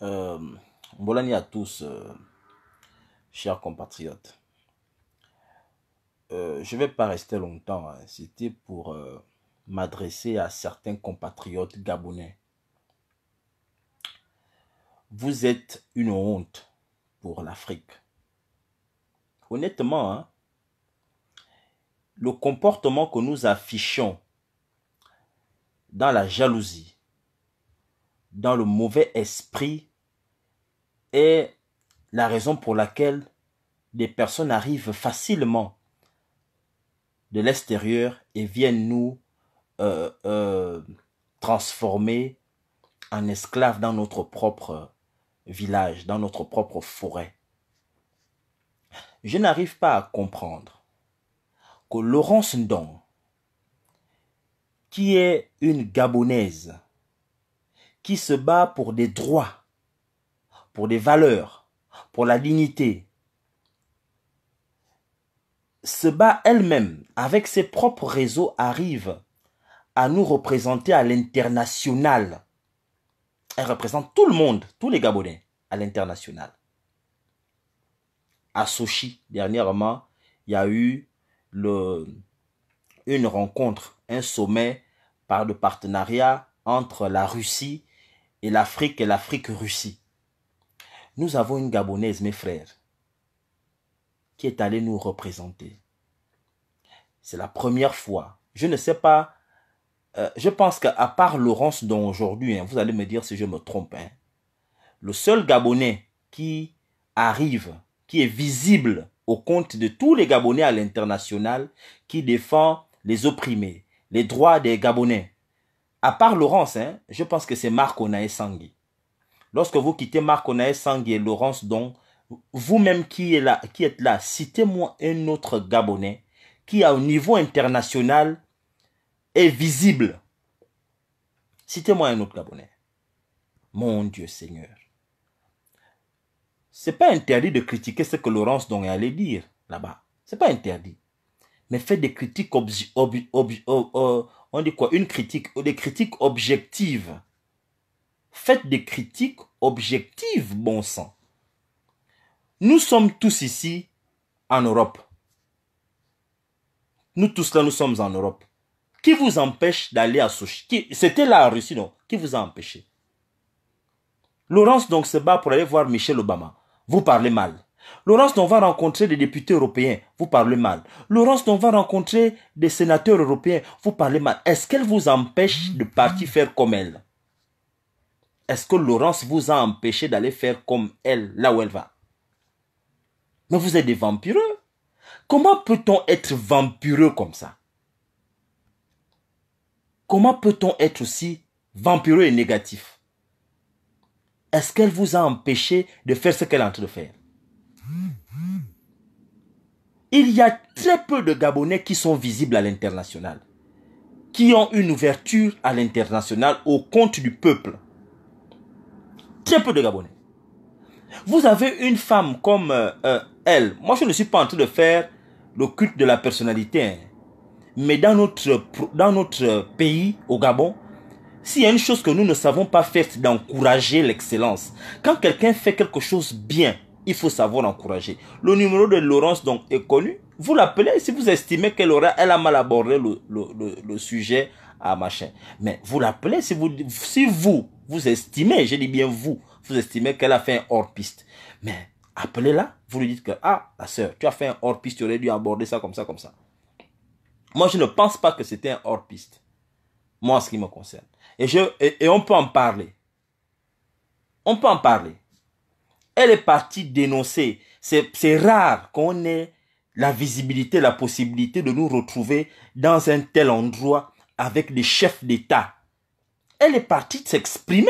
Euh, Bolani à tous, euh, chers compatriotes. Euh, je ne vais pas rester longtemps. Hein. C'était pour euh, m'adresser à certains compatriotes gabonais. Vous êtes une honte pour l'Afrique. Honnêtement, hein, le comportement que nous affichons dans la jalousie, dans le mauvais esprit est la raison pour laquelle des personnes arrivent facilement de l'extérieur et viennent nous euh, euh, transformer en esclaves dans notre propre village, dans notre propre forêt. Je n'arrive pas à comprendre que Laurence Ndong, qui est une Gabonaise, qui se bat pour des droits pour des valeurs, pour la dignité, se bat elle-même avec ses propres réseaux, arrive à nous représenter à l'international. Elle représente tout le monde, tous les Gabonais, à l'international. À Sochi, dernièrement, il y a eu une rencontre, un sommet par le partenariat entre la Russie et l'Afrique et l'Afrique-Russie. Nous avons une Gabonaise, mes frères, qui est allée nous représenter. C'est la première fois. Je ne sais pas. Euh, je pense qu'à part Laurence, dont aujourd'hui, hein, vous allez me dire si je me trompe, hein, le seul Gabonais qui arrive, qui est visible au compte de tous les Gabonais à l'international, qui défend les opprimés, les droits des Gabonais. À part Laurence, hein, je pense que c'est Marc Naesangui. Lorsque vous quittez Marc Sangui et Laurence Don, vous-même qui, qui êtes là, citez-moi un autre Gabonais qui, au niveau international, est visible. Citez-moi un autre Gabonais. Mon Dieu Seigneur. C'est pas interdit de critiquer ce que Laurence Don est allé dire là-bas. C'est pas interdit. Mais faites des critiques euh, euh, on dit quoi Une critique, des critiques objectives faites des critiques objectives, bon sang. Nous sommes tous ici en Europe. Nous tous là, nous sommes en Europe. Qui vous empêche d'aller à Sochi C'était là en Russie, non Qui vous a empêché Laurence donc se bat pour aller voir Michel Obama. Vous parlez mal. Laurence on va rencontrer des députés européens. Vous parlez mal. Laurence on va rencontrer des sénateurs européens. Vous parlez mal. Est-ce qu'elle vous empêche de partir faire comme elle est-ce que Laurence vous a empêché d'aller faire comme elle, là où elle va Mais vous êtes des vampireux. Comment peut-on être vampireux comme ça Comment peut-on être aussi vampireux et négatif Est-ce qu'elle vous a empêché de faire ce qu'elle est en train de faire Il y a très peu de Gabonais qui sont visibles à l'international, qui ont une ouverture à l'international au compte du peuple un peu de Gabonais. Vous avez une femme comme euh, euh, elle. Moi, je ne suis pas en train de faire le culte de la personnalité. Hein. Mais dans notre, dans notre pays, au Gabon, s'il y a une chose que nous ne savons pas faire, c'est d'encourager l'excellence. Quand quelqu'un fait quelque chose bien, il faut savoir encourager. Le numéro de Laurence donc, est connu. Vous l'appelez si vous estimez qu'elle aura, elle a mal abordé le, le sujet à machin. Mais vous l'appelez si vous, si vous, vous estimez, je dis bien vous, vous estimez qu'elle a fait un hors-piste. Mais appelez-la, vous lui dites que, ah, la sœur, tu as fait un hors-piste, tu aurais dû aborder ça comme ça, comme ça. Moi, je ne pense pas que c'était un hors-piste. Moi, en ce qui me concerne. Et, je, et, et on peut en parler. On peut en parler. Elle est partie dénoncer. C'est rare qu'on ait la visibilité, la possibilité de nous retrouver dans un tel endroit avec les chefs d'État. Elle est partie s'exprimer.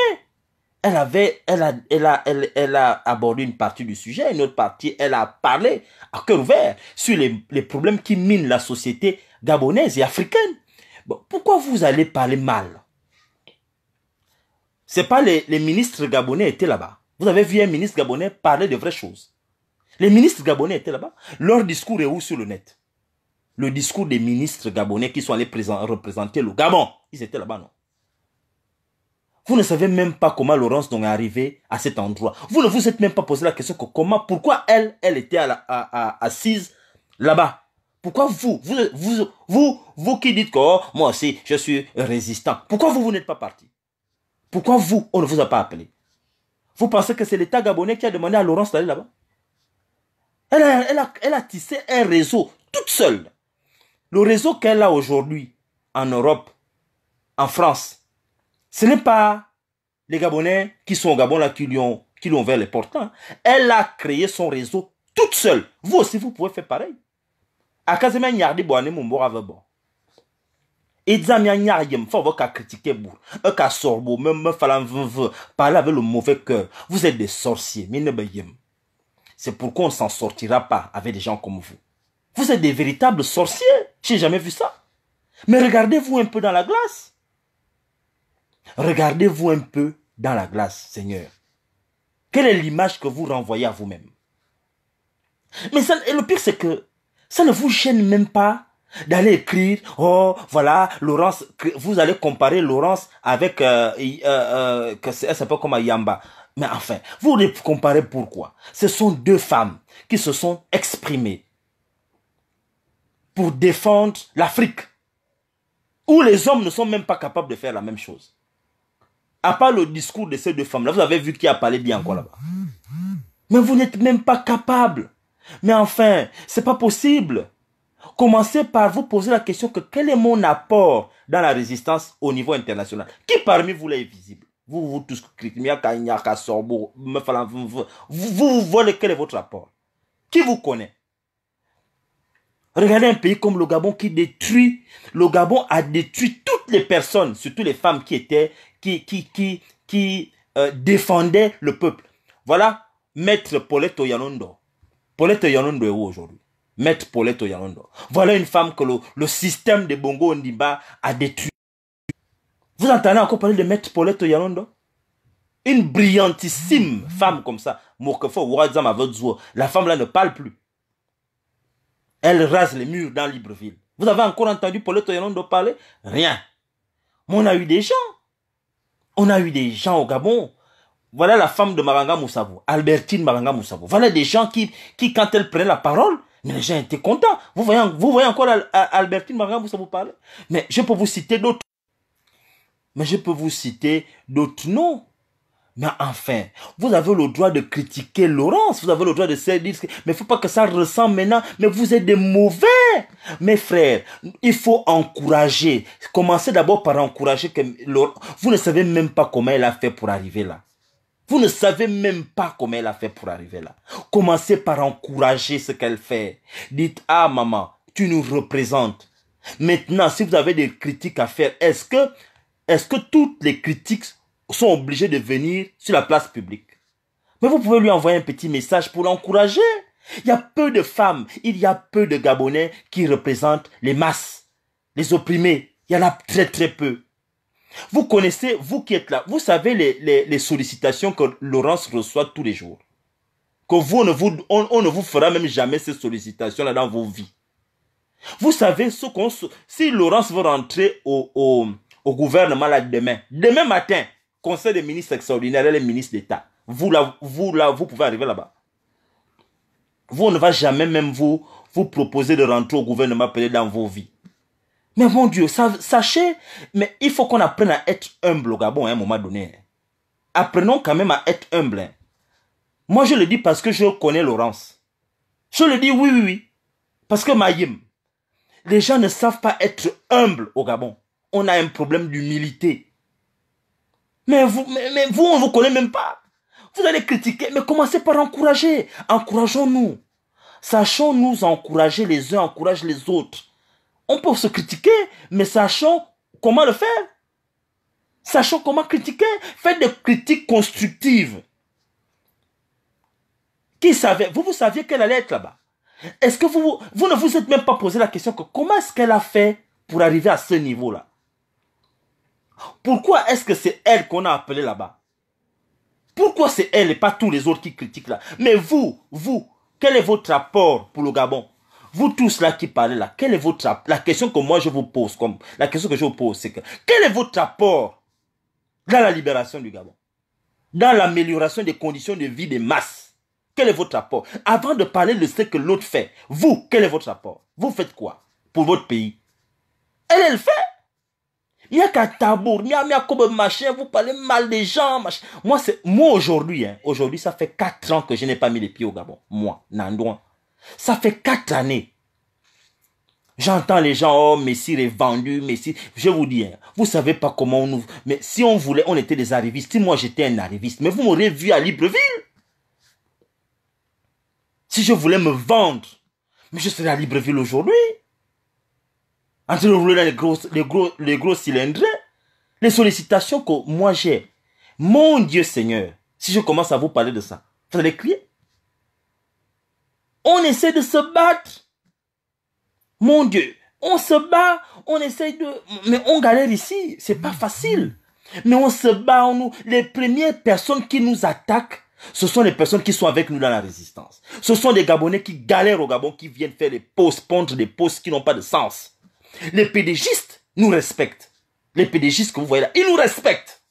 Elle avait, elle a, elle a, abordé une partie du sujet, une autre partie, elle a parlé à cœur ouvert sur les, problèmes qui minent la société gabonaise et africaine. pourquoi vous allez parler mal C'est pas les, les ministres gabonais étaient là-bas. Vous avez vu un ministre gabonais parler de vraies choses. Les ministres gabonais étaient là-bas. Leur discours est où sur le net le discours des ministres gabonais qui sont allés représenter le Gabon. Ils étaient là-bas, non Vous ne savez même pas comment Laurence est arrivée à cet endroit. Vous ne vous êtes même pas posé la question que comment, pourquoi elle, elle était assise là-bas. Pourquoi vous, vous, vous, vous, qui dites que oh, moi aussi, je suis résistant. Pourquoi vous, vous n'êtes pas parti Pourquoi vous, on ne vous a pas appelé Vous pensez que c'est l'État gabonais qui a demandé à Laurence d'aller là-bas elle elle a tissé un réseau toute seule le réseau qu'elle a aujourd'hui en Europe, en France, ce n'est pas les Gabonais qui sont au Gabon qui lui ont, qui ouvert les portes. Hein. Elle a créé son réseau toute seule. Vous aussi, vous pouvez faire pareil. Et critiquer e même parler avec le mauvais cœur vous êtes des sorciers c'est pourquoi on ne s'en sortira pas avec des gens comme vous vous êtes des véritables sorciers j'ai jamais vu ça. Mais regardez-vous un peu dans la glace. Regardez-vous un peu dans la glace, Seigneur. Quelle est l'image que vous renvoyez à vous-même Mais ça, et le pire, c'est que ça ne vous gêne même pas d'aller écrire, oh, voilà, Laurence, vous allez comparer Laurence avec, euh, euh, euh, que c'est, un peu comme Yamba. Mais enfin, vous les comparez pourquoi Ce sont deux femmes qui se sont exprimées pour défendre l'Afrique, où les hommes ne sont même pas capables de faire la même chose. À part le discours de ces deux femmes-là, vous avez vu qui a parlé bien encore là-bas. Mais vous n'êtes même pas capable. Mais enfin, c'est pas possible. Commencez par vous poser la question que quel est mon apport dans la résistance au niveau international Qui parmi vous l'est visible Vous, vous tous, vous, vous, vous, quel est votre apport Qui vous connaît Regardez un pays comme le Gabon qui détruit. Le Gabon a détruit toutes les personnes, surtout les femmes qui étaient, qui, qui, qui, euh, défendaient le peuple. Voilà Maître Paulette Oyanondo. Paulette Oyanondo est où aujourd'hui Maître Paulette Oyanondo. Voilà une femme que le, le système de Bongo Ondimba a détruit. Vous entendez encore parler de Maître Paulette Oyanondo Une brillantissime femme comme ça. La femme là ne parle plus. Elle rase les murs dans Libreville. Vous avez encore entendu Paul Toyanondo parler Rien. Mais on a eu des gens. On a eu des gens au Gabon. Voilà la femme de Maranga Moussavo, Albertine Maranga Moussavo. Voilà des gens qui, qui quand elle prenait la parole, mais les gens étaient contents. Vous voyez, vous voyez encore Albertine Maranga Moussavo parler Mais je peux vous citer d'autres. Mais je peux vous citer d'autres noms. Mais enfin, vous avez le droit de critiquer Laurence, vous avez le droit de se dire, mais faut pas que ça ressemble maintenant, mais vous êtes des mauvais. Mes frères, il faut encourager. Commencez d'abord par encourager que vous ne savez même pas comment elle a fait pour arriver là. Vous ne savez même pas comment elle a fait pour arriver là. Commencez par encourager ce qu'elle fait. Dites, ah maman, tu nous représentes. Maintenant, si vous avez des critiques à faire, est-ce que, est-ce que toutes les critiques sont obligés de venir sur la place publique. Mais vous pouvez lui envoyer un petit message pour l'encourager. Il y a peu de femmes, il y a peu de Gabonais qui représentent les masses, les opprimés. Il y en a très très peu. Vous connaissez, vous qui êtes là, vous savez les, sollicitations que Laurence reçoit tous les jours. Que vous, ne vous, on, ne vous fera même jamais ces sollicitations-là dans vos vies. Vous savez ce qu'on... Si Laurence veut rentrer au, au, au gouvernement là demain, demain matin, conseil des ministres extraordinaires et les ministres d'État. Vous là, vous là, vous pouvez arriver là-bas. Vous, ne va jamais même vous, vous proposer de rentrer au gouvernement dans vos vies. Mais mon Dieu, sachez, mais il faut qu'on apprenne à être humble au Gabon à un moment donné. Hein. Apprenons quand même à être humble. Hein. Moi, je le dis parce que je connais Laurence. Je le dis oui, oui, oui. Parce que Mayim, les gens ne savent pas être humbles au Gabon. On a un problème d'humilité. Mais vous, mais, vous, on ne vous connaît même pas. Vous allez critiquer, mais commencez par encourager. Encourageons-nous. Sachons nous encourager les uns, encourage les autres. On peut se critiquer, mais sachons comment le faire. Sachons comment critiquer. Faites des critiques constructives. Qui savait Vous, vous saviez qu'elle allait être là-bas. Est-ce que vous, vous ne vous êtes même pas posé la question que comment est-ce qu'elle a fait pour arriver à ce niveau-là pourquoi est-ce que c'est elle qu'on a appelée là-bas Pourquoi c'est elle et pas tous les autres qui critiquent là Mais vous, vous, quel est votre rapport pour le Gabon Vous tous là qui parlez là, quel est votre La question que moi je vous pose, comme la question que je vous pose, c'est que quel est votre rapport dans la libération du Gabon Dans l'amélioration des conditions de vie des masses quel est votre rapport Avant de parler de ce que l'autre fait, vous, quel est votre rapport Vous faites quoi pour votre pays Elle, elle fait. Il n'y a qu'à tabour, comme machin, vous parlez mal des gens, machin. Moi, c'est, moi aujourd'hui, hein, aujourd'hui, ça fait quatre ans que je n'ai pas mis les pieds au Gabon. Moi, Nandouan. Ça fait quatre années. J'entends les gens, oh, Messi est vendu, Messi. Je vous dis, hein, vous savez pas comment on nous, mais si on voulait, on était des arrivistes. Si moi j'étais un arriviste, mais vous m'aurez vu à Libreville. Si je voulais me vendre, mais je serais à Libreville aujourd'hui. En train de les gros, les les cylindres, les sollicitations que moi j'ai. Mon Dieu Seigneur, si je commence à vous parler de ça, vous allez crier. On essaie de se battre. Mon Dieu, on se bat, on essaie de, mais on galère ici. C'est pas facile. Mais on se bat, nous, les premières personnes qui nous attaquent, ce sont les personnes qui sont avec nous dans la résistance. Ce sont des Gabonais qui galèrent au Gabon, qui viennent faire des pauses, pondre des pauses qui n'ont pas de sens. Les pédégistes nous respectent. Les pédégistes que vous voyez là, ils nous respectent.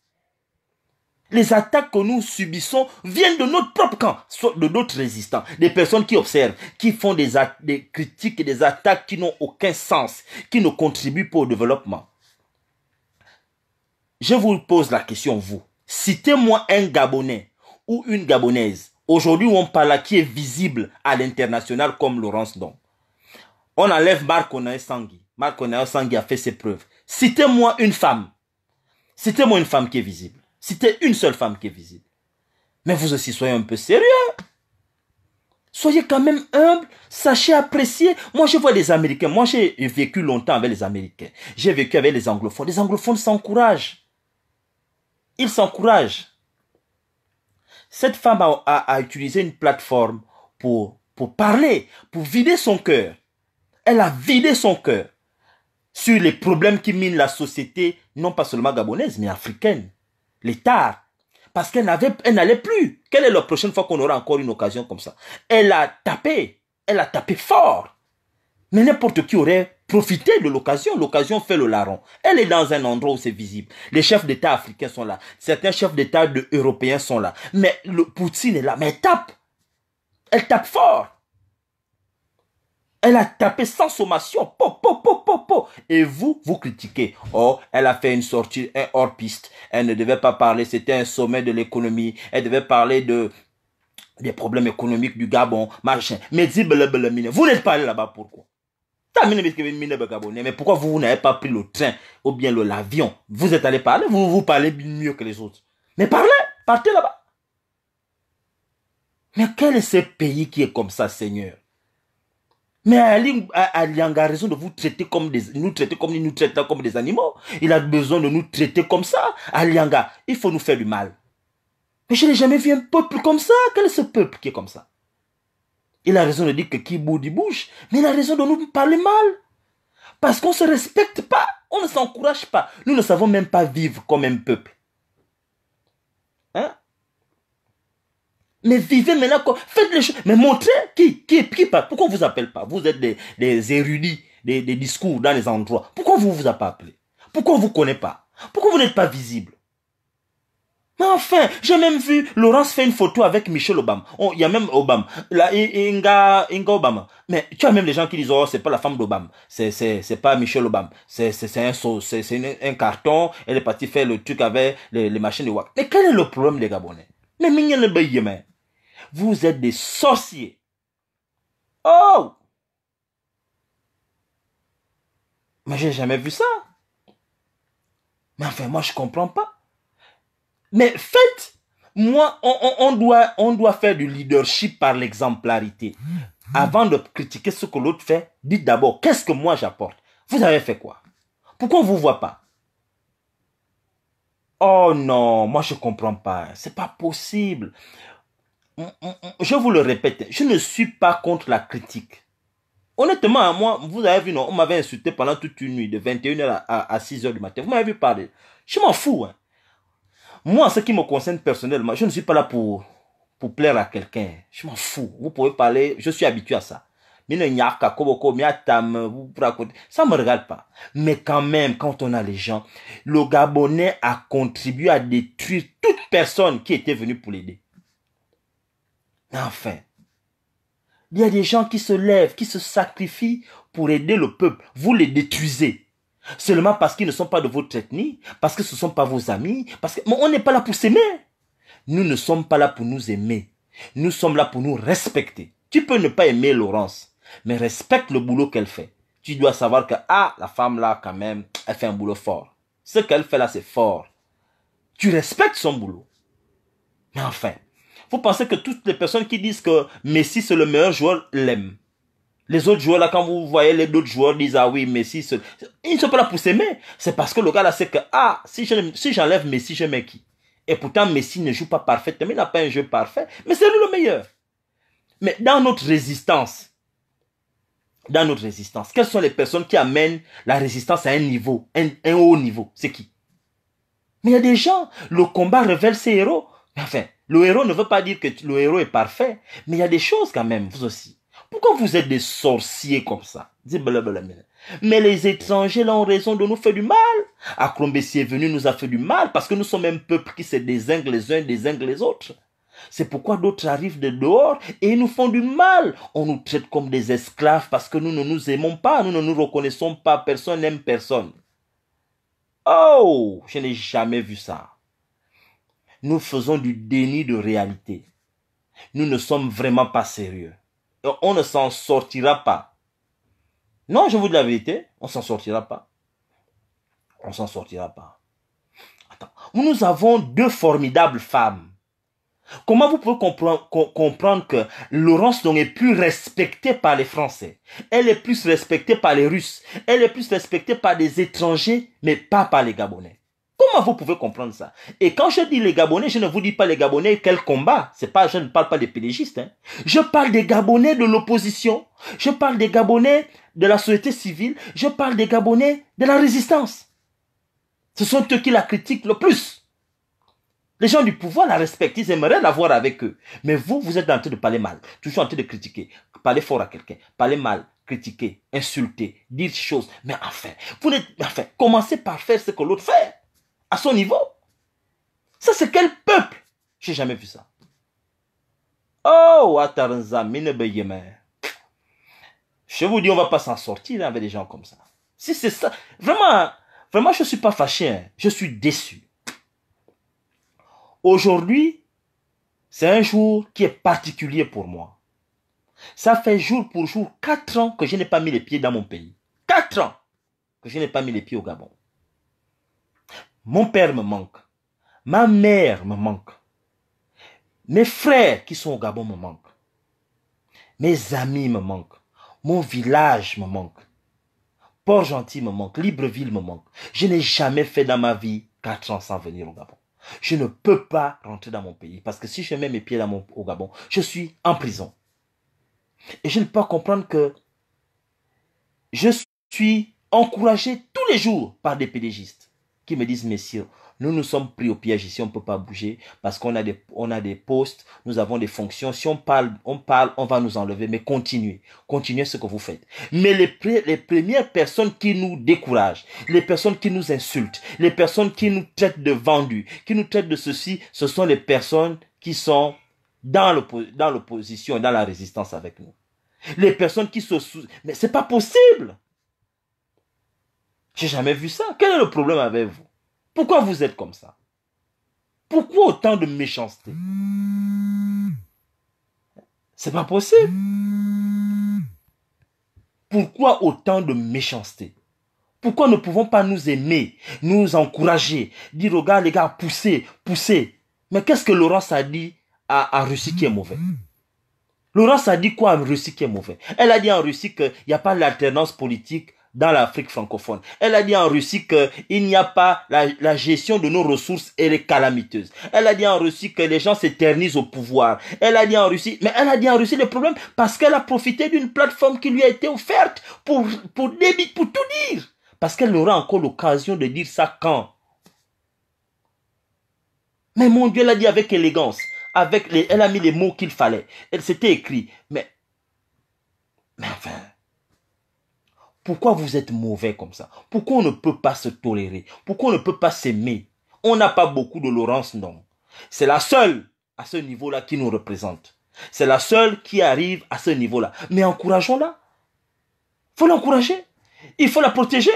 Les attaques que nous subissons viennent de notre propre camp, soit de d'autres résistants, des personnes qui observent, qui font des, critiques et des attaques qui n'ont aucun sens, qui ne contribuent pas au développement. Je vous pose la question, vous. Citez-moi un Gabonais ou une Gabonaise. Aujourd'hui, on parle qui est visible à l'international comme Laurence Don. On enlève Marc a Sangui. Marc Onéosan a fait ses preuves. Citez-moi une femme. Citez-moi une femme qui est visible. Citez une seule femme qui est visible. Mais vous aussi, soyez un peu sérieux. Soyez quand même humble, sachez apprécier. Moi, je vois les Américains. Moi, j'ai vécu longtemps avec les Américains. J'ai vécu avec les anglophones. Les anglophones s'encouragent. Ils s'encouragent. Cette femme a, utilisé une plateforme pour, pour parler, pour vider son cœur. Elle a vidé son cœur sur les problèmes qui minent la société, non pas seulement gabonaise, mais africaine, l'état. Parce qu'elle n'allait plus. Quelle est la prochaine fois qu'on aura encore une occasion comme ça Elle a tapé, elle a tapé fort. Mais n'importe qui aurait profité de l'occasion. L'occasion fait le larron. Elle est dans un endroit où c'est visible. Les chefs d'État africains sont là. Certains chefs d'État européens sont là. Mais le Poutine est là. Mais elle tape. Elle tape fort. Elle a tapé sans sommation. Po, po, po, po, Et vous, vous critiquez. Oh, elle a fait une sortie, hors-piste. Elle ne devait pas parler. C'était un sommet de l'économie. Elle devait parler de des problèmes économiques du Gabon, machin. Mais vous n'êtes pas allé là-bas pourquoi mais pourquoi vous, n'avez pas pris le train ou bien l'avion Vous êtes allé parler, vous vous parlez mieux que les autres. Mais parlez, partez là-bas. Mais quel est ce pays qui est comme ça, Seigneur mais Alianga a raison de vous traiter comme des, nous traiter comme nous comme des animaux. Il a besoin de nous traiter comme ça. Alianga, il faut nous faire du mal. Mais je n'ai jamais vu un peuple comme ça. Quel est ce peuple qui est comme ça Il a raison de dire que qui bouge, il bouge. Mais il a raison de nous parler mal. Parce qu'on ne se respecte pas. On ne s'encourage pas. Nous ne savons même pas vivre comme un peuple. Hein mais vivez maintenant, faites les choses. Mais montrez qui, qui, qui parle. Pourquoi on vous appelle pas Vous êtes des, érudits, des, discours dans les endroits. Pourquoi vous vous a pas appelé Pourquoi on vous connaît pas Pourquoi vous n'êtes pas visible mais enfin, j'ai même vu Laurence faire une photo avec Michel Obama. Oh, il y a même Obama. Inga, Obama. Mais tu as même des gens qui disent, oh, c'est pas la femme d'Obama. C'est, c'est, pas Michel Obama. C'est, un carton. Elle est partie faire le truc avec les, machines de WAC. Mais quel est le problème des Gabonais? Mais mignon le vous êtes des sorciers. Oh! Mais j'ai jamais vu ça. Mais enfin, moi, je comprends pas. Mais faites! Moi, on, doit, on doit faire du leadership par l'exemplarité. Hmm. Avant de critiquer ce que l'autre fait, dites d'abord, qu'est-ce que moi j'apporte Vous avez fait quoi Pourquoi on ne vous voit pas Oh non, moi je comprends pas. C'est pas possible. Mm, mm, mm. je vous le répète, je ne suis pas contre la critique. Honnêtement, moi, vous avez vu, on m'avait insulté pendant toute une nuit, de 21h à, 6h du matin. Vous m'avez vu parler. Je m'en fous. Hein. Moi, ce qui me concerne personnellement, je ne suis pas là pour, pour plaire à quelqu'un. Je m'en fous. Vous pouvez parler, je suis habitué à ça. Ça ne me regarde pas. Mais quand même, quand on a les gens, le Gabonais a contribué à détruire toute personne qui était venue pour l'aider. Enfin, il y a des gens qui se lèvent, qui se sacrifient pour aider le peuple. Vous les détruisez. Seulement parce qu'ils ne sont pas de votre ethnie, parce que ce ne sont pas vos amis, parce que... on n'est pas là pour s'aimer. Nous ne sommes pas là pour nous aimer. Nous sommes là pour nous respecter. Tu peux ne pas aimer Laurence, mais respecte le boulot qu'elle fait. Tu dois savoir que, ah, la femme là, quand même, elle fait un boulot fort. Ce qu'elle fait là, c'est fort. Tu respectes son boulot. Mais enfin, vous pensez que toutes les personnes qui disent que Messi c'est le meilleur joueur l'aiment. Les autres joueurs là, quand vous voyez les autres joueurs disent ah oui Messi, ils ne sont pas là pour s'aimer. C'est parce que le gars là sait que ah si j'enlève si Messi, je mets qui. Et pourtant Messi ne joue pas parfaitement, il n'a pas un jeu parfait, mais c'est le meilleur. Mais dans notre résistance, dans notre résistance, quelles sont les personnes qui amènent la résistance à un niveau, un, un haut niveau C'est qui Mais il y a des gens, le combat révèle ses héros. Mais enfin, le héros ne veut pas dire que le héros est parfait, mais il y a des choses quand même, vous aussi. Pourquoi vous êtes des sorciers comme ça Mais les étrangers ont raison de nous faire du mal. Akrombesi ah, est venu nous a fait du mal parce que nous sommes un peuple qui se désingle les uns, désingue les autres. C'est pourquoi d'autres arrivent de dehors et nous font du mal. On nous traite comme des esclaves parce que nous ne nous aimons pas, nous ne nous reconnaissons pas, personne n'aime personne. Oh, je n'ai jamais vu ça nous faisons du déni de réalité. Nous ne sommes vraiment pas sérieux. On ne s'en sortira pas. Non, je vous dis la vérité, on s'en sortira pas. On s'en sortira pas. Attends, nous avons deux formidables femmes. Comment vous pouvez comprendre, que Laurence n'est est plus respectée par les Français, elle est plus respectée par les Russes, elle est plus respectée par des étrangers, mais pas par les Gabonais. Comment vous pouvez comprendre ça Et quand je dis les Gabonais, je ne vous dis pas les Gabonais quel combat. C'est pas, je ne parle pas des pédégistes. Hein. Je parle des Gabonais de l'opposition. Je parle des Gabonais de la société civile. Je parle des Gabonais de la résistance. Ce sont eux qui la critiquent le plus. Les gens du pouvoir la respectent, ils aimeraient l'avoir avec eux. Mais vous, vous êtes en train de parler mal, toujours en train de critiquer, parler fort à quelqu'un, parler mal, critiquer, insulter, dire des choses. Mais enfin, vous enfin, commencez par faire ce que l'autre fait à son niveau. Ça, c'est quel peuple J'ai jamais vu ça. Oh, je vous dis, on va pas s'en sortir avec des gens comme ça. Si c'est ça, vraiment, vraiment, je suis pas fâché, hein. je suis déçu. Aujourd'hui, c'est un jour qui est particulier pour moi. Ça fait jour pour jour quatre ans que je n'ai pas mis les pieds dans mon pays. Quatre ans que je n'ai pas mis les pieds au Gabon. Mon père me manque. Ma mère me manque. Mes frères qui sont au Gabon me manquent. Mes amis me manquent. Mon village me manque. Port-Gentil me manque. Libreville me manque. Je n'ai jamais fait dans ma vie quatre ans sans venir au Gabon. Je ne peux pas rentrer dans mon pays parce que si je mets mes pieds dans mon, au Gabon, je suis en prison. Et je ne peux pas comprendre que je suis encouragé tous les jours par des pédégistes qui me disent, messieurs, nous nous sommes pris au piège ici, on ne peut pas bouger parce qu'on a des, a des postes, nous avons des fonctions. Si on parle, on parle, on va nous enlever, mais continuez, continuez ce que vous faites. Mais les, les premières personnes qui nous découragent, les personnes qui nous insultent, les personnes qui nous traitent de vendus, qui nous traitent de ceci, ce sont les personnes qui sont dans l'opposition, dans, dans la résistance avec nous. Les personnes qui se soucient, mais c'est pas possible! J'ai jamais vu ça. Quel est le problème avec vous Pourquoi vous êtes comme ça Pourquoi autant de méchanceté C'est pas possible. Pourquoi autant de méchanceté Pourquoi ne pouvons pas nous aimer, nous encourager, dire aux gars, les gars, poussez, poussez. Mais qu'est-ce que Laurence a dit à, Russie qui est mauvais Laurence a dit quoi en Russie qui est mauvais Elle a dit en Russie qu'il n'y a pas l'alternance politique dans l'Afrique francophone. Elle a dit en Russie qu'il n'y a pas la, gestion de nos ressources, et est calamiteuse. Elle a dit en Russie que les gens s'éternisent au pouvoir. Elle a dit en Russie, mais elle a dit en Russie le problème parce qu'elle a profité d'une plateforme qui lui a été offerte pour, pour, pour tout dire. Parce qu'elle n'aura encore l'occasion de dire ça quand. Mais mon Dieu, elle a dit avec élégance. Avec elle a mis les mots qu'il fallait. Elle s'était écrit. Mais, mais enfin, pourquoi vous êtes mauvais comme ça Pourquoi on ne peut pas se tolérer Pourquoi on ne peut pas s'aimer On n'a pas beaucoup de Laurence, non. C'est la seule à ce niveau-là qui nous représente. C'est la seule qui arrive à ce niveau-là. Mais encourageons-la. faut l'encourager. Il faut la protéger.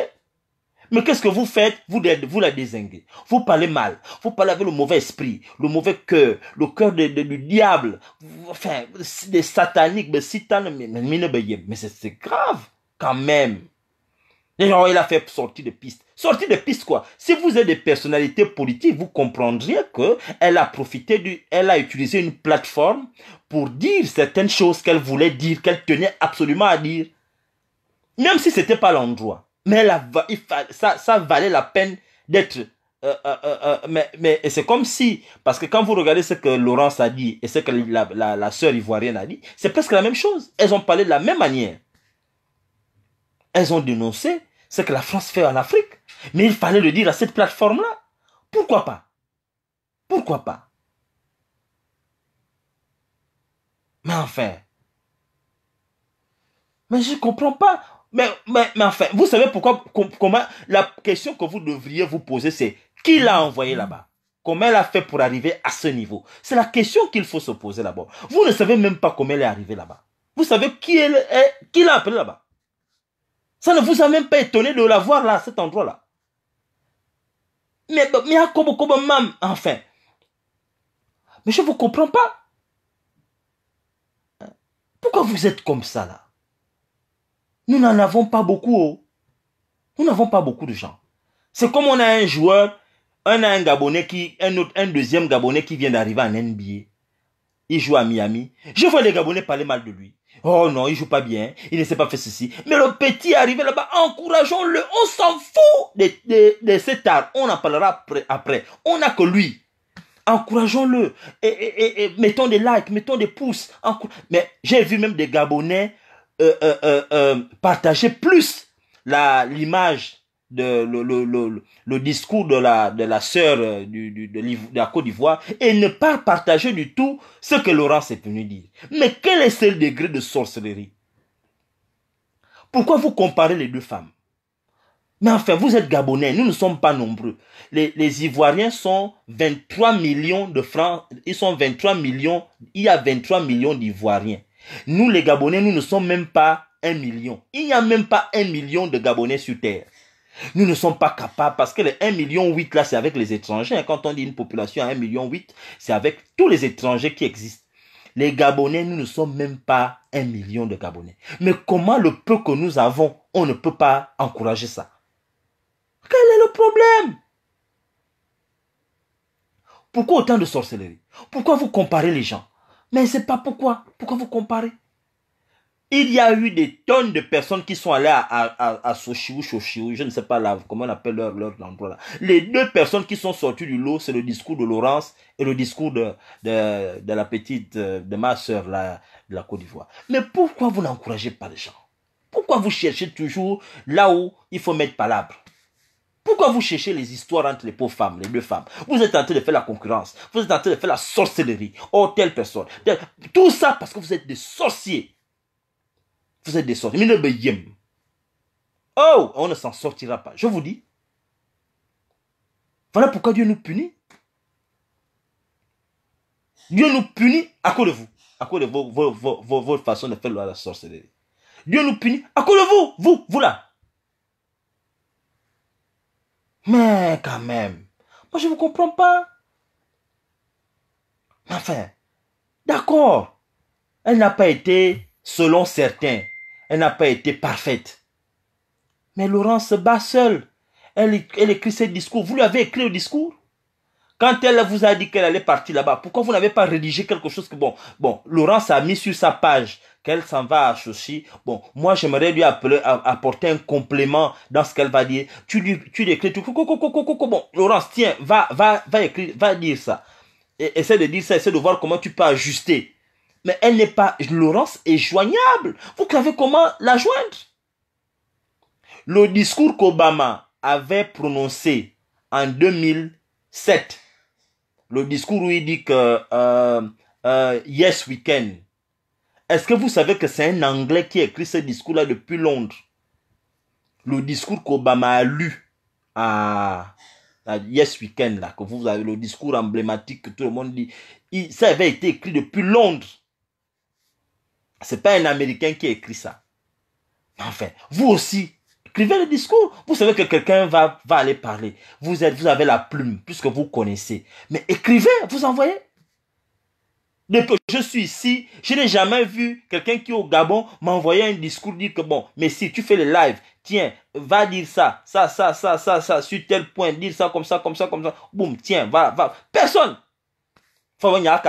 Mais qu'est-ce que vous faites vous, la désinguez. Vous parlez mal. Vous parlez avec le mauvais esprit, le mauvais cœur, le cœur du diable. Enfin, des sataniques, mais, mais c'est grave quand même. Genre, il a fait sortir de piste. Sortir de piste quoi Si vous êtes des personnalités politiques, vous comprendriez que elle a profité du, elle a utilisé une plateforme pour dire certaines choses qu'elle voulait dire, qu'elle tenait absolument à dire, même si c'était pas l'endroit. Mais ça, valait la peine d'être. Euh, euh, euh, mais mais c'est comme si, parce que quand vous regardez ce que Laurence a dit et ce que la, soeur la sœur ivoirienne a dit, c'est presque la même chose. Elles ont parlé de la même manière elles ont dénoncé ce que la France fait en Afrique. Mais il fallait le dire à cette plateforme-là. Pourquoi pas Pourquoi pas Mais enfin. Mais je ne comprends pas. Mais, mais, enfin, vous savez pourquoi, comment, la question que vous devriez vous poser, c'est qui l'a envoyé là-bas? Comment elle a fait pour arriver à ce niveau C'est la question qu'il faut se poser là-bas. Vous ne savez même pas comment elle est arrivée là-bas. Vous savez qui, est, qui l'a appelée là-bas. Ça ne vous a même pas étonné de la voir là, à cet endroit-là. Mais, mais à ah, Kobo enfin. Mais je ne vous comprends pas. Pourquoi vous êtes comme ça là Nous n'en avons pas beaucoup. Oh. Nous n'avons pas beaucoup de gens. C'est comme on a un joueur, on un Gabonais qui, un autre, un deuxième Gabonais qui vient d'arriver en NBA. Il joue à Miami. Je vois les Gabonais parler mal de lui. Oh non, il joue pas bien, il ne sait pas faire ceci. Mais le petit est arrivé là-bas, encourageons-le, on s'en fout de, de, cet art, on en parlera après. On n'a que lui. Encourageons-le, et, mettons des likes, mettons des pouces. Mais j'ai vu même des Gabonais euh, euh, euh, partager plus l'image le, le, discours de la, de la sœur euh, de, la Côte d'Ivoire et ne pas partager du tout ce que Laurence s'est venu dire. Mais quel est ce degré de sorcellerie Pourquoi vous comparez les deux femmes Mais enfin, vous êtes gabonais, nous ne sommes pas nombreux. Les, les Ivoiriens sont 23 millions de francs, ils sont 23 millions, il y a 23 millions d'Ivoiriens. Nous, les Gabonais, nous ne sommes même pas un million. Il n'y a même pas un million de Gabonais sur Terre. Nous ne sommes pas capables parce que les 1,8 million là, c'est avec les étrangers. Quand on dit une population à 1,8 million, c'est avec tous les étrangers qui existent. Les Gabonais, nous ne sommes même pas 1 million de Gabonais. Mais comment le peu que nous avons, on ne peut pas encourager ça Quel est le problème Pourquoi autant de sorcellerie Pourquoi vous comparez les gens Mais je ne sais pas pourquoi. Pourquoi vous comparez il y a eu des tonnes de personnes qui sont allées à, Sochiou, Sochiou, je ne sais pas comment on appelle leur, leur endroit là. Les deux personnes qui sont sorties du lot, c'est le discours de Laurence et le discours de, de, la petite, euh, de ma soeur de la Côte d'Ivoire. Mais pourquoi vous n'encouragez pas les gens Pourquoi vous cherchez toujours là où il faut mettre palabre pourquoi vous cherchez les histoires entre les pauvres femmes, les deux femmes Vous êtes en train de faire la concurrence. Vous êtes en train de faire la sorcellerie. Oh, telle personne. Tout ça parce que vous êtes des sorciers vous êtes des sorciers. Oh, on ne s'en sortira pas. Je vous dis. Voilà pourquoi Dieu nous punit. Dieu nous punit à cause de vous. À cause de vos, vos, façons de faire la sorcellerie. Dieu nous punit à cause de vous. Vous, vous là. Mais quand même. Moi, je ne vous comprends pas. Enfin, d'accord. Elle n'a pas été, selon certains, elle n'a pas été parfaite. Mais Laurence se bat seule. Elle, écrit ses discours. Vous lui avez écrit le discours quand elle vous a dit qu'elle allait partir là-bas, pourquoi vous n'avez pas rédigé quelque chose que bon, bon, Laurence a mis sur sa page qu'elle s'en va à Chauchy. Bon, moi j'aimerais lui appeler, apporter un complément dans ce qu'elle va dire. Tu lui, tu écris tout. Bon, Laurence, tiens, va, va, va écrire, va dire ça. Et, essaie de dire ça, essaie de voir comment tu peux ajuster mais elle n'est pas, Laurence est joignable. Vous savez comment la joindre Le discours qu'Obama avait prononcé en 2007, le discours où il dit que euh, euh, Yes we can. Est-ce que vous savez que c'est un Anglais qui a écrit ce discours-là depuis Londres Le discours qu'Obama a lu à, Yes Weekend là, que vous avez le discours emblématique que tout le monde dit, ça avait été écrit depuis Londres n'est pas un Américain qui a écrit ça. Enfin, vous aussi, écrivez le discours. Vous savez que quelqu'un va, va aller parler. Vous, êtes, vous avez la plume, puisque vous connaissez. Mais écrivez, vous envoyez. Depuis je suis ici, je n'ai jamais vu quelqu'un qui au Gabon m'envoyer un discours dire que bon, mais si tu fais le live, tiens, va dire ça, ça, ça, ça, ça, ça, sur tel point, dire ça comme ça, comme ça, comme ça, boum, tiens, va, va. Personne. faut à qu'à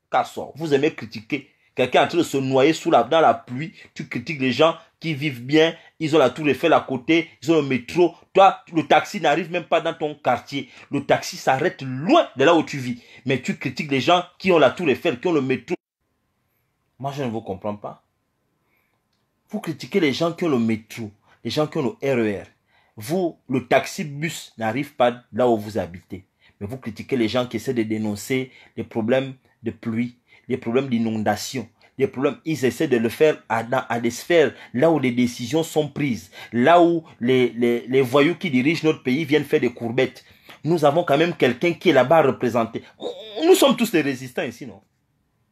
Kassor, vous aimez critiquer, Quelqu'un est en train de se noyer sous la, dans la pluie, tu critiques les gens qui vivent bien, ils ont la tour Eiffel à côté, ils ont le métro. Toi, le taxi n'arrive même pas dans ton quartier. Le taxi s'arrête loin de là où tu vis. Mais tu critiques les gens qui ont la tour Eiffel, qui ont le métro. Moi, je ne vous comprends pas. Vous critiquez les gens qui ont le métro, les gens qui ont le RER. E vous, le taxi-bus n'arrive pas là où vous habitez. Mais vous critiquez les gens qui essaient de dénoncer les problèmes de pluie, les problèmes d'inondation, des problèmes. Ils essaient de le faire à, à des sphères là où les décisions sont prises, là où les, voyous qui dirigent notre pays viennent faire des courbettes. Nous avons quand même quelqu'un qui est là-bas représenté. Nous sommes tous des résistants ici, non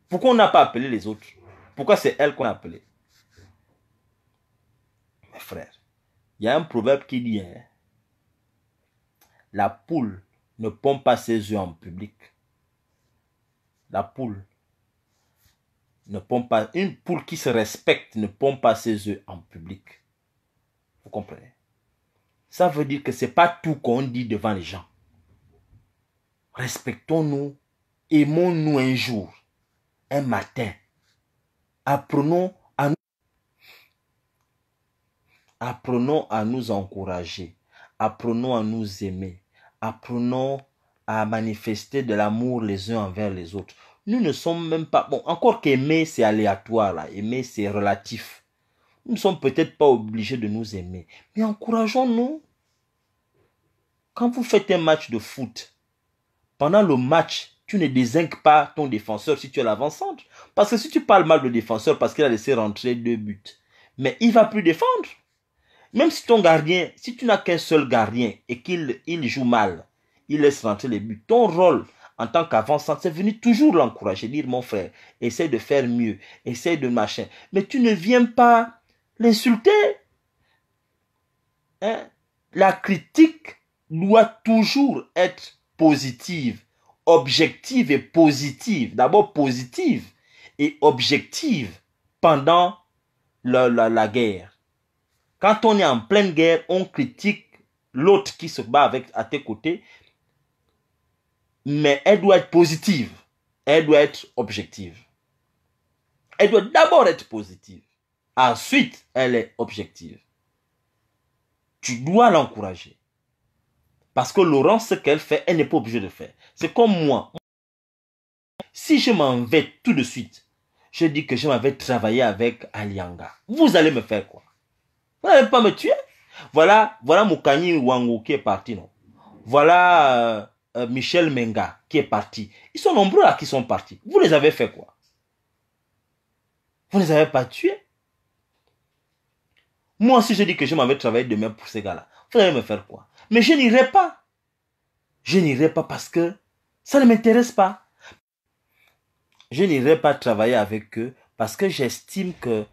Pourquoi on n'a pas appelé les autres Pourquoi c'est elle qu'on a appelé Mes frères, il y a un proverbe qui dit hein, La poule ne pompe pas ses œufs en public. La poule ne pompe pas, une poule qui se respecte ne pompe pas ses œufs en public. Vous comprenez Ça veut dire que ce n'est pas tout qu'on dit devant les gens. Respectons-nous, aimons-nous un jour, un matin. Apprenons à nous, apprenons à nous encourager, apprenons à nous aimer, apprenons à manifester de l'amour les uns envers les autres nous ne sommes même pas... Bon, encore qu'aimer, c'est aléatoire, là. aimer, c'est relatif. Nous ne sommes peut-être pas obligés de nous aimer, mais encourageons-nous. Quand vous faites un match de foot, pendant le match, tu ne désinques pas ton défenseur si tu es l'avant-centre. Parce que si tu parles mal de défenseur parce qu'il a laissé rentrer deux buts, mais il va plus défendre. Même si ton gardien, si tu n'as qu'un seul gardien et qu'il il joue mal, il laisse rentrer les buts, ton rôle, en tant quavant c'est venu toujours l'encourager, dire mon frère, essaie de faire mieux, essaie de machin. Mais tu ne viens pas l'insulter. Hein? La critique doit toujours être positive, objective et positive. D'abord positive et objective pendant la, guerre. Quand on est en pleine guerre, on critique l'autre qui se bat avec à tes côtés, mais elle doit être positive. Elle doit être objective. Elle doit d'abord être positive. Ensuite, elle est objective. Tu dois l'encourager. Parce que Laurent, ce qu'elle fait, elle n'est pas obligée de faire. C'est comme moi. Si je m'en vais tout de suite, je dis que je m'avais travaillé avec Alianga. Vous allez me faire quoi Vous n'allez pas me tuer Voilà, voilà Mukani Wango qui est parti, non Voilà euh, euh, Michel Menga qui est parti. Ils sont nombreux là qui sont partis. Vous les avez fait quoi Vous ne les avez pas tués Moi aussi, je dis que je m'avais travaillé demain pour ces gars-là. Vous allez me faire quoi Mais je n'irai pas. Je n'irai pas parce que ça ne m'intéresse pas. Je n'irai pas travailler avec eux parce que j'estime que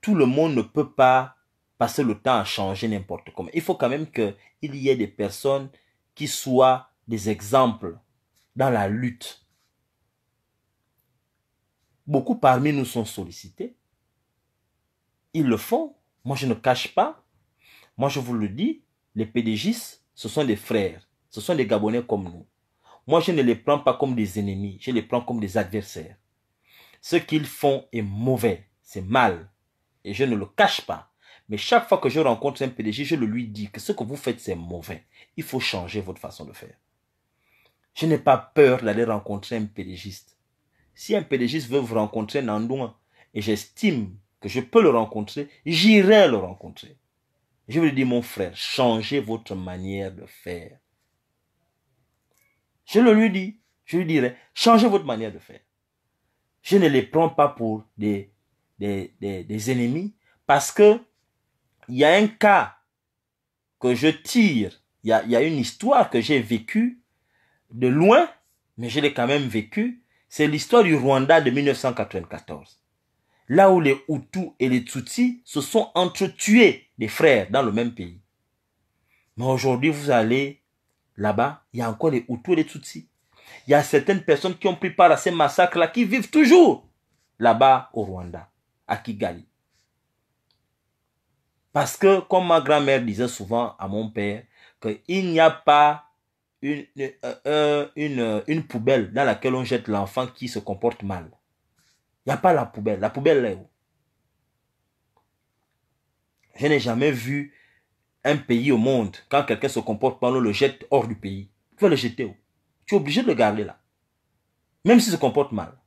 tout le monde ne peut pas passer le temps à changer n'importe comment. Il faut quand même qu'il y ait des personnes qui soient des exemples dans la lutte. Beaucoup parmi nous sont sollicités. Ils le font. Moi, je ne cache pas. Moi, je vous le dis, les pédégistes, ce sont des frères. Ce sont des Gabonais comme nous. Moi, je ne les prends pas comme des ennemis. Je les prends comme des adversaires. Ce qu'ils font est mauvais. C'est mal. Et je ne le cache pas. Mais chaque fois que je rencontre un PDG, je le lui dis que ce que vous faites, c'est mauvais. Il faut changer votre façon de faire. Je n'ai pas peur d'aller rencontrer un pédégiste. Si un pédégiste veut vous rencontrer Nandoua et j'estime que je peux le rencontrer, j'irai le rencontrer. Je vous dis, mon frère, changez votre manière de faire. Je le lui dis, je lui dirai, changez votre manière de faire. Je ne les prends pas pour des, des, ennemis parce que il y a un cas que je tire, il y a, y a une histoire que j'ai vécue de loin, mais je l'ai quand même vécu, c'est l'histoire du Rwanda de 1994. Là où les Hutus et les Tutsis se sont entretués des frères dans le même pays. Mais aujourd'hui, vous allez là-bas, il y a encore les Hutus et les Tutsis. Il y a certaines personnes qui ont pris part à ces massacres-là qui vivent toujours là-bas au Rwanda, à Kigali. Parce que, comme ma grand-mère disait souvent à mon père, qu'il n'y a pas une, euh, euh, euh, une, poubelle dans laquelle on jette l'enfant qui se comporte mal. Il n'y a pas la poubelle. La poubelle, est où Je n'ai jamais vu un pays au monde, quand quelqu'un se comporte mal, on le jette hors du pays. Tu vas le jeter où Tu es obligé de le garder là. Même s'il se comporte mal.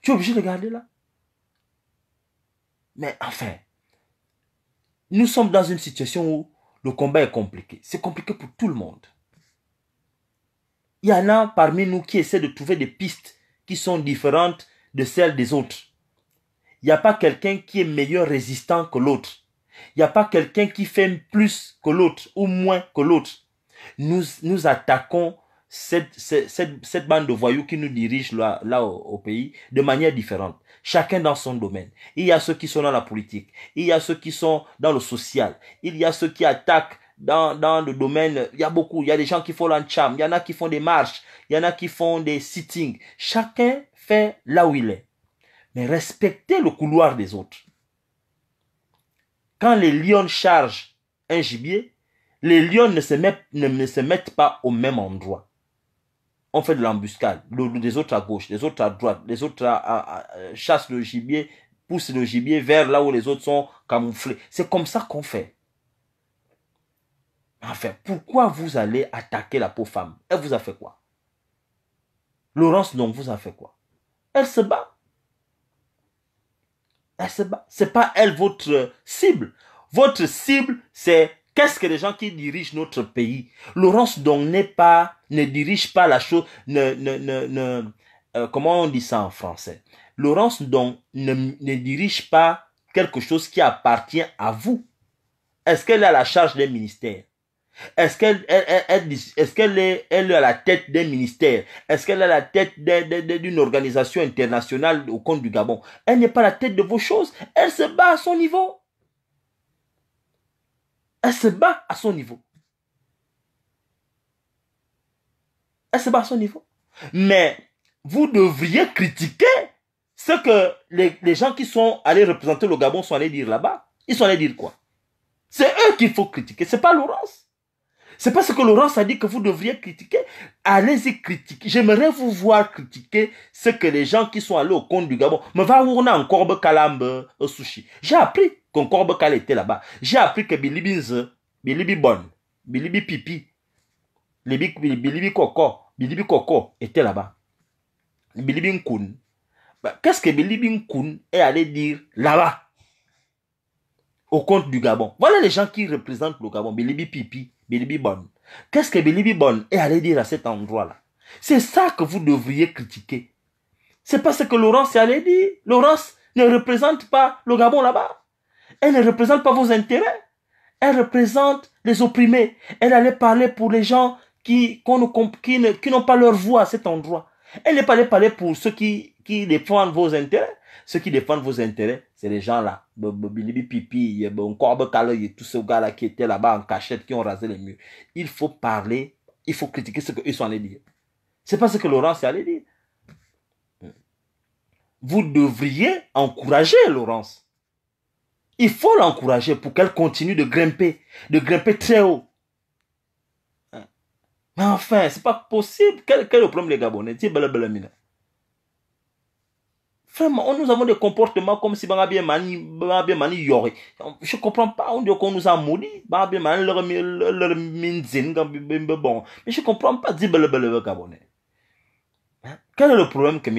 Tu es obligé de le garder là. Mais enfin, nous sommes dans une situation où le combat est compliqué. C'est compliqué pour tout le monde. Il y en a parmi nous qui essaient de trouver des pistes qui sont différentes de celles des autres. Il n'y a pas quelqu'un qui est meilleur résistant que l'autre. Il n'y a pas quelqu'un qui fait plus que l'autre ou moins que l'autre. Nous, nous attaquons cette, cette, cette, bande de voyous qui nous dirige là, là au, pays de manière différente, chacun dans son domaine. Il y a ceux qui sont dans la politique, il y a ceux qui sont dans le social, il y a ceux qui attaquent dans, dans le domaine, il y a beaucoup, il y a des gens qui font l'encham, il y en a qui font des marches, il y en a qui font des sittings. Chacun fait là où il est. Mais respectez le couloir des autres. Quand les lions chargent un gibier, les lions ne, ne se mettent pas au même endroit on fait de l'embuscade. Les autres à gauche, les autres à droite, les autres à, euh, chasse chassent le gibier, poussent le gibier vers là où les autres sont camouflés. C'est comme ça qu'on fait. Enfin, pourquoi vous allez attaquer la pauvre femme Elle vous a fait quoi Laurence, non, vous a fait quoi Elle se bat. Elle se bat. C'est pas elle votre cible. Votre cible, c'est Qu'est-ce que les gens qui dirigent notre pays Laurence donc n'est pas, ne dirige pas la chose, ne, ne, ne, euh, comment on dit ça en français Laurence donc ne, dirige pas quelque chose qui appartient à vous. Est-ce qu'elle est à la charge des ministères est-ce qu'elle est, qu'elle est, elle à la tête des ministères Est-ce qu'elle est à la tête d'une organisation internationale au compte du Gabon Elle n'est pas à la tête de vos choses. Elle se bat à son niveau. Elle se bat à son niveau. Elle se bat à son niveau. Mais vous devriez critiquer ce que les, gens qui sont allés représenter le Gabon sont allés dire là-bas. Ils sont allés dire quoi C'est eux qu'il faut critiquer, c'est pas Laurence. C'est pas ce que Laurence a dit que vous devriez critiquer. Allez-y critiquer. J'aimerais vous voir critiquer ce que les gens qui sont allés au compte du Gabon. me va on encore Sushi. J'ai appris concorde Cal était là-bas. J'ai appris que Bilibinze, Bilibibon, Bilibi Bonne, Bilibi Pipi, Bilibi, Coco, Bilibi Coco était là-bas. Bilibi bah, Qu'est-ce que Bilibi Nkun est allé dire là-bas au compte du Gabon Voilà les gens qui représentent le Gabon. Bilibi Pipi, Bilibi Qu'est-ce que Bilibi Bon est allé dire à cet endroit-là C'est ça que vous devriez critiquer. C'est pas que Laurence est allé dire. Laurence ne représente pas le Gabon là-bas. Elle ne représente pas vos intérêts. Elle représente les opprimés. Elle allait parler pour les gens qui, qui, n'ont pas leur voix à cet endroit. Elle n'est pas allée parler pour ceux qui, qui défendent vos intérêts. Ceux qui défendent vos intérêts, c'est les gens-là. Bilibi Pipi, tous ces gars-là qui étaient là-bas en cachette, qui ont rasé les murs. Il faut parler, il faut critiquer ce qu'ils sont allés dire. C'est pas ce que Laurence est allé dire. Vous devriez encourager Laurence. Il faut l'encourager pour qu'elle continue de grimper, de grimper très haut. Hein? Mais enfin, c'est pas possible. Quel, est le problème des Gabonais Vraiment, nous avons des comportements comme si Bangabé Mani, Mani Yori. Je comprends pas, on dit qu'on nous a maudit. Mani, leur, bon. Mais je comprends pas, Gabonais. Hein? Quel est le problème que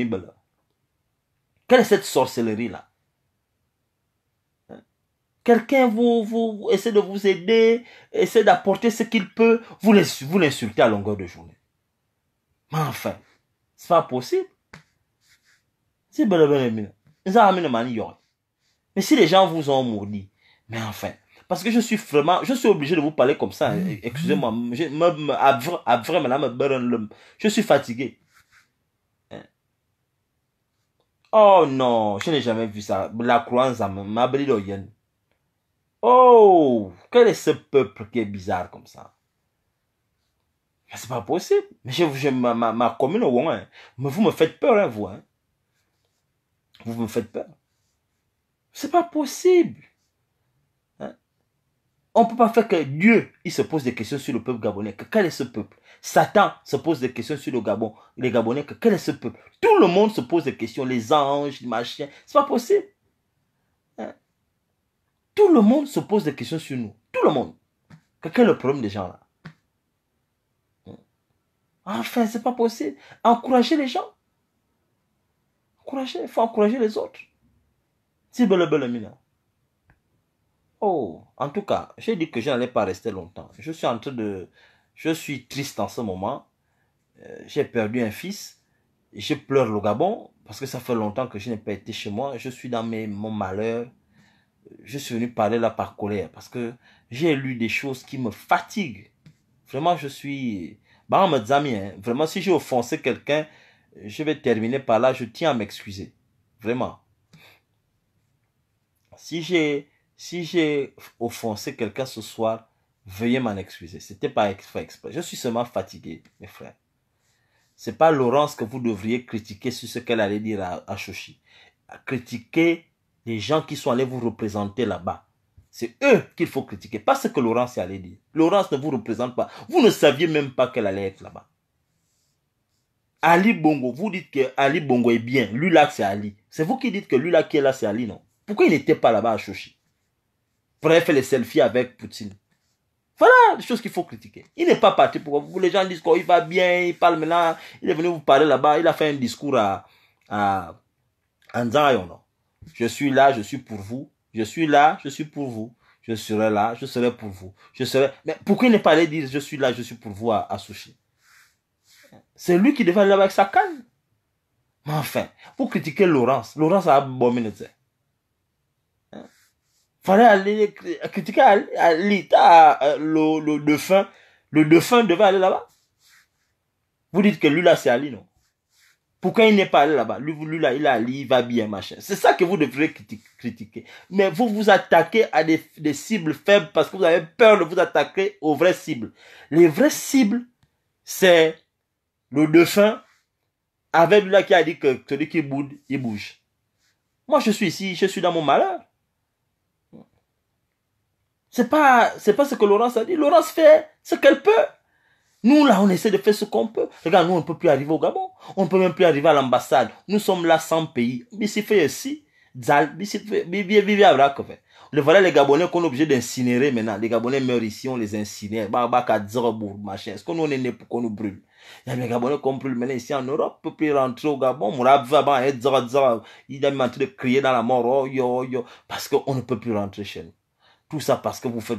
Quelle est cette sorcellerie-là Quelqu'un vous, vous essaie de vous aider, essaie d'apporter ce qu'il peut, vous l'insultez à longueur de journée. Mais enfin, c'est pas possible. Mais si les gens vous ont mordi, mais enfin, parce que je suis vraiment, je suis obligé de vous parler comme ça. Excusez-moi, je suis fatigué. Hein. Oh non, je n'ai jamais vu ça. La croix, zame, m'a Oh, quel est ce peuple qui est bizarre comme ça Mais c'est pas possible. Mais je, ma, ma, ma, commune, hein. mais vous me faites peur, hein, vous. Hein. Vous me faites peur. C'est pas possible. On hein. On peut pas faire que Dieu, il se pose des questions sur le peuple gabonais. Que quel est ce peuple Satan se pose des questions sur le Gabon, les Gabonais. Que quel est ce peuple Tout le monde se pose des questions. Les anges, les machins. C'est pas possible. Tout le monde se pose des questions sur nous. Tout le monde. Quel est le problème des gens là Enfin, c'est pas possible. Encourager les gens. Encourager. il faut encourager les autres. C'est belle Oh, en tout cas, j'ai dit que je n'allais pas rester longtemps. Je suis en train de. Je suis triste en ce moment. Euh, j'ai perdu un fils. Je pleure le Gabon parce que ça fait longtemps que je n'ai pas été chez moi. Je suis dans mes, mon malheur je suis venu parler là par colère parce que j'ai lu des choses qui me fatiguent. Vraiment, je suis. Bah, on me hein, vraiment, si j'ai offensé quelqu'un, je vais terminer par là. Je tiens à m'excuser. Vraiment. Si j'ai si j'ai offensé quelqu'un ce soir, veuillez m'en excuser. Ce n'était pas exprès, Je suis seulement fatigué, mes frères. C'est pas Laurence que vous devriez critiquer sur ce qu'elle allait dire à, à Shoshi. Critiquer les gens qui sont allés vous représenter là-bas. C'est eux qu'il faut critiquer, pas ce que Laurence est allé dire. Laurence ne vous représente pas. Vous ne saviez même pas qu'elle allait être là-bas. Ali Bongo, vous dites que Ali Bongo est bien. Lula, c'est Ali. C'est vous qui dites que Lula qui est là, c'est Ali, non Pourquoi il n'était pas là-bas à Shoshi Vous faire les selfies avec Poutine. Voilà les choses qu'il faut critiquer. Il n'est pas parti. Pourquoi vous, Les gens disent qu'il oh, va bien, il parle maintenant. Il est venu vous parler là-bas. Il a fait un discours à, à, ah, non je suis là, je suis pour vous. Je suis là, je suis pour vous. Je serai là, je serai pour vous. Je serai. Mais pourquoi ne pas aller dire je suis là, je suis pour vous à, à C'est lui qui devait aller là-bas avec sa canne. Mais enfin, pour critiquer Laurence, Laurence a abominé sais. Il Fallait aller critiquer Ali. Euh, le, le, Le dauphin devait aller là-bas. Vous dites que lui là c'est Ali, non pourquoi il n'est pas là-bas Lui, lui là, il, a, il va bien, machin. C'est ça que vous devrez critiquer. Mais vous vous attaquez à des, cibles faibles parce que vous avez peur de vous attaquer aux vraies cibles. Les vraies cibles, c'est le défunt avec lui là qui a dit que celui qui boude, il bouge. Moi, je suis ici, je suis dans mon malheur. C'est pas, c'est pas ce que Laurence a dit. Laurence fait ce qu'elle peut. Nous, là, on essaie de faire ce qu'on peut. Regarde, nous, on ne peut plus arriver au Gabon. On ne peut même plus arriver à l'ambassade. Nous sommes là sans pays. Mais c'est fait ici. Le voilà les Gabonais qu'on est obligé d'incinérer maintenant. Les Gabonais meurent ici, on les incinère. machin. Est-ce qu'on est né pour qu'on nous brûle Les Gabonais qu'on brûle maintenant ici en Europe. On ne peut plus rentrer au Gabon. Hein, Il a en train de crier dans la mort. Oh, parce qu'on ne peut plus rentrer chez nous. Tout ça parce que vous faites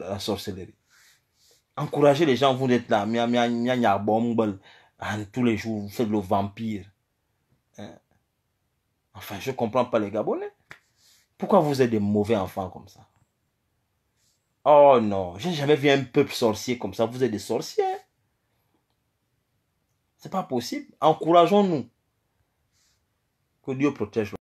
la sorcellerie. Encouragez les gens, vous êtes là. Hein, tous les jours, vous faites le vampire. Hein? Enfin, je ne comprends pas les Gabonais. Pourquoi vous êtes des mauvais enfants comme ça Oh non, je n'ai jamais vu un peuple sorcier comme ça. Vous êtes des sorciers. n'est pas possible. Encourageons-nous. Que Dieu protège.